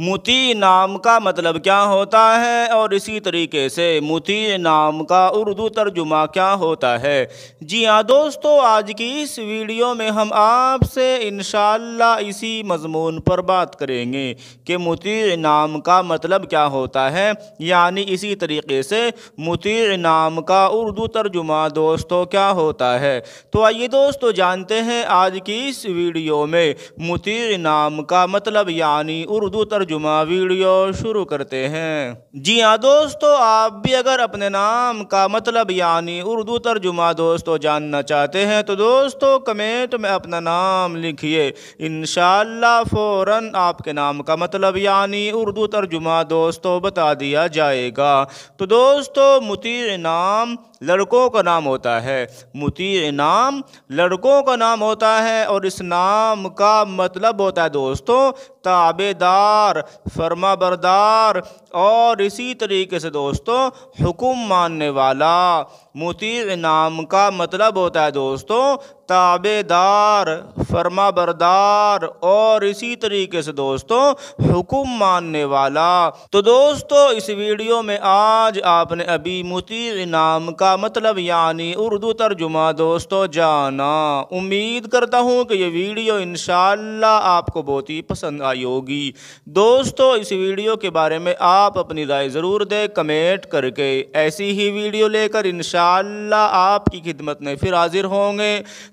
मुती नाम का मतलब क्या होता है और इसी तरीके से मुती नाम का उर्दू तर्जुमा क्या होता है जी हाँ दोस्तों आज की इस वीडियो में हम आपसे इन इसी मजमून पर बात करेंगे कि मुती नाम का मतलब क्या होता है यानी इसी तरीके से मुती नाम का उर्दू तर्जुमा दोस्तों क्या होता है तो आइए दोस्तों जानते हैं आज की इस वीडियो में मुती नाम का मतलब यानी उर्दू तर्जुमा जुमा वीडियो शुरू करते हैं जी हाँ दोस्तों आप भी अगर अपने नाम का मतलब यानी उर्दू तर्जुमा दोस्तों जानना चाहते हैं तो दोस्तों कमेंट में अपना नाम लिखिए इन फौरन आपके नाम का मतलब यानी उर्दू तर्जुमा दोस्तों बता दिया जाएगा तो दोस्तों मुती नाम लड़कों का नाम होता है मुती नाम लड़कों का नाम होता है और इस नाम का मतलब होता है दोस्तों ताबेदार बरदार फर्मा बरदार और इसी तरीके से दोस्तों हुक्म मानने वाला मुती नाम का मतलब होता है दोस्तों ताबेदार फर्मा बरदार और इसी तरीके से दोस्तों हुक्म मानने वाला तो दोस्तों इस वीडियो में आज आपने अभी मुती नाम का मतलब यानी उर्दू तर्जुमा दोस्तों जाना उम्मीद करता हूँ कि ये वीडियो इन आपको बहुत ही पसंद आई होगी दोस्तों इस वीडियो के बारे में आप अपनी राय ज़रूर दें कमेंट करके ऐसी ही वीडियो लेकर इन आपकी खिदमत में फिर हाजिर होंगे